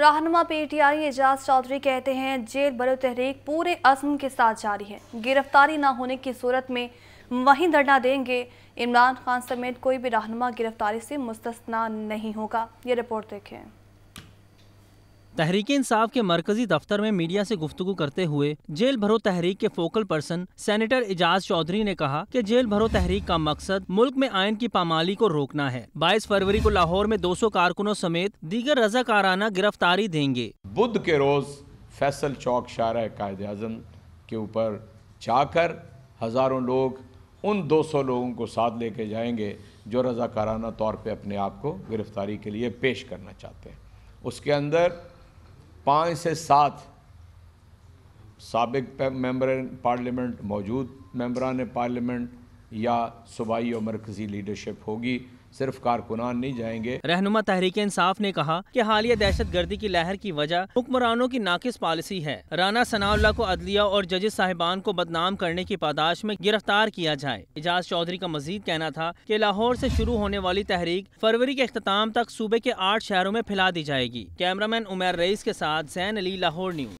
रहनमा PTI Ejaz Chaudhary कहते हैं jail बरो तहरीक पूरे अजम के साथ जारी है गिरफ्तारी ना होने की सूरत में वहीं धरना देंगे इमरान खान समेत कोई भी रहनमा गिरफ्तारी से मुस्तना नहीं होगा ये रिपोर्ट देखें तहरीक इंसाफ के मरकजी दफ्तर में मीडिया से गुफ्तु करते हुए जेल भरो तहरीक के focal person senator Ejaz Chaudhry ने कहा कि जेल भरो तहरीक का मकसद मुल्क में आयन की पामाली को रोकना है बाईस फरवरी को लाहौर में दो सौ कारकुनों समेत दीगर रजाकाराना गिरफ्तारी देंगे बुध के रोज फैसल चौक शारा कायद अजम के ऊपर जाकर हजारों लोग उन सौ लोगों को साथ लेके जाएंगे जो रजाकाराना तौर पर अपने आप को गिरफ्तारी के लिए पेश करना चाहते हैं उसके अंदर पाँच से सात सबक मेम्बर पार्लियामेंट मौजूद मेम्बरान पार्लियामेंट या सूबाई और मरकजी लीडरशिप होगी सिर्फ कारकुनान नहीं जाएंगे रहनुमा तहरीक इंसाफ ने कहा कि हालिया दहशत गर्दी की लहर की वजह हुक्मरानों की नाकिस पॉलिसी है राना सनाउल्ला को अदलिया और जजेस साहिबान को बदनाम करने की पादाश में गिरफ्तार किया जाए एजाज चौधरी का मजीद कहना था कि लाहौर से शुरू होने वाली तहरीक फरवरी के अख्ताम तक सूबे के आठ शहरों में फैला दी जाएगी कैमरामैन उमेर रईस के साथ जैन अली लाहौर न्यूज